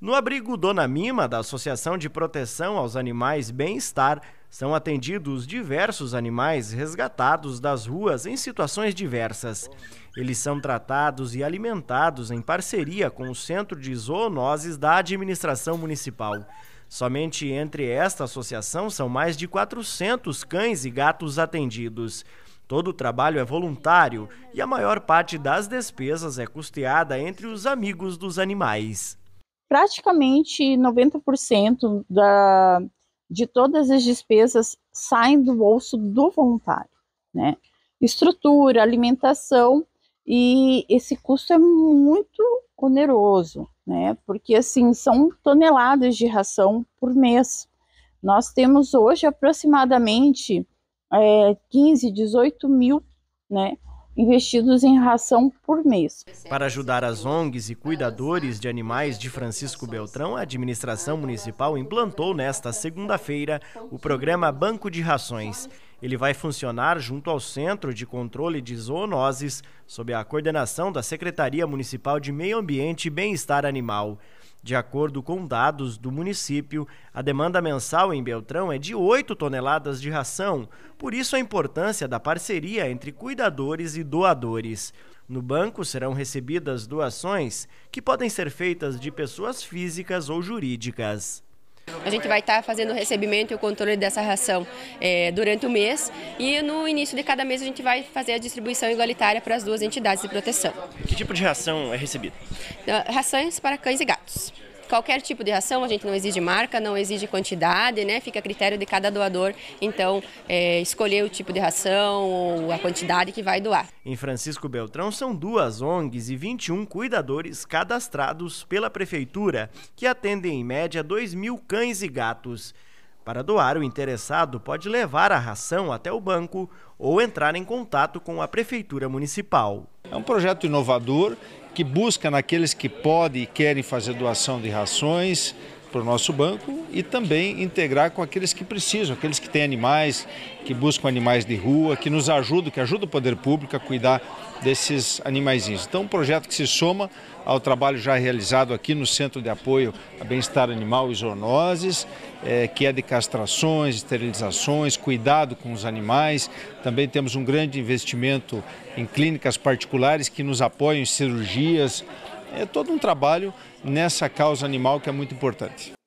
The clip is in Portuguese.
No abrigo Dona Mima, da Associação de Proteção aos Animais Bem-Estar, são atendidos diversos animais resgatados das ruas em situações diversas. Eles são tratados e alimentados em parceria com o Centro de Zoonoses da Administração Municipal. Somente entre esta associação são mais de 400 cães e gatos atendidos. Todo o trabalho é voluntário e a maior parte das despesas é custeada entre os amigos dos animais praticamente 90% da, de todas as despesas saem do bolso do voluntário, né? Estrutura, alimentação e esse custo é muito oneroso, né? Porque assim são toneladas de ração por mês. Nós temos hoje aproximadamente é, 15, 18 mil, né? investidos em ração por mês. Para ajudar as ONGs e cuidadores de animais de Francisco Beltrão, a administração municipal implantou nesta segunda-feira o programa Banco de Rações. Ele vai funcionar junto ao Centro de Controle de Zoonoses, sob a coordenação da Secretaria Municipal de Meio Ambiente e Bem-Estar Animal. De acordo com dados do município, a demanda mensal em Beltrão é de 8 toneladas de ração, por isso a importância da parceria entre cuidadores e doadores. No banco serão recebidas doações que podem ser feitas de pessoas físicas ou jurídicas. A gente vai estar fazendo o recebimento e o controle dessa ração é, durante o mês e no início de cada mês a gente vai fazer a distribuição igualitária para as duas entidades de proteção. Que tipo de ração é recebida? Rações para cães e gatos qualquer tipo de ração, a gente não exige marca, não exige quantidade, né? Fica a critério de cada doador, então, é, escolher o tipo de ração ou a quantidade que vai doar. Em Francisco Beltrão são duas ONGs e 21 cuidadores cadastrados pela prefeitura, que atendem em média 2 mil cães e gatos. Para doar, o interessado pode levar a ração até o banco ou entrar em contato com a Prefeitura Municipal. É um projeto inovador que busca naqueles que podem e querem fazer doação de rações, para o nosso banco e também integrar com aqueles que precisam, aqueles que têm animais, que buscam animais de rua, que nos ajudam, que ajudam o poder público a cuidar desses animaizinhos. Então, um projeto que se soma ao trabalho já realizado aqui no Centro de Apoio a Bem-Estar Animal e Zoonoses, é, que é de castrações, esterilizações, cuidado com os animais. Também temos um grande investimento em clínicas particulares que nos apoiam em cirurgias, é todo um trabalho nessa causa animal que é muito importante.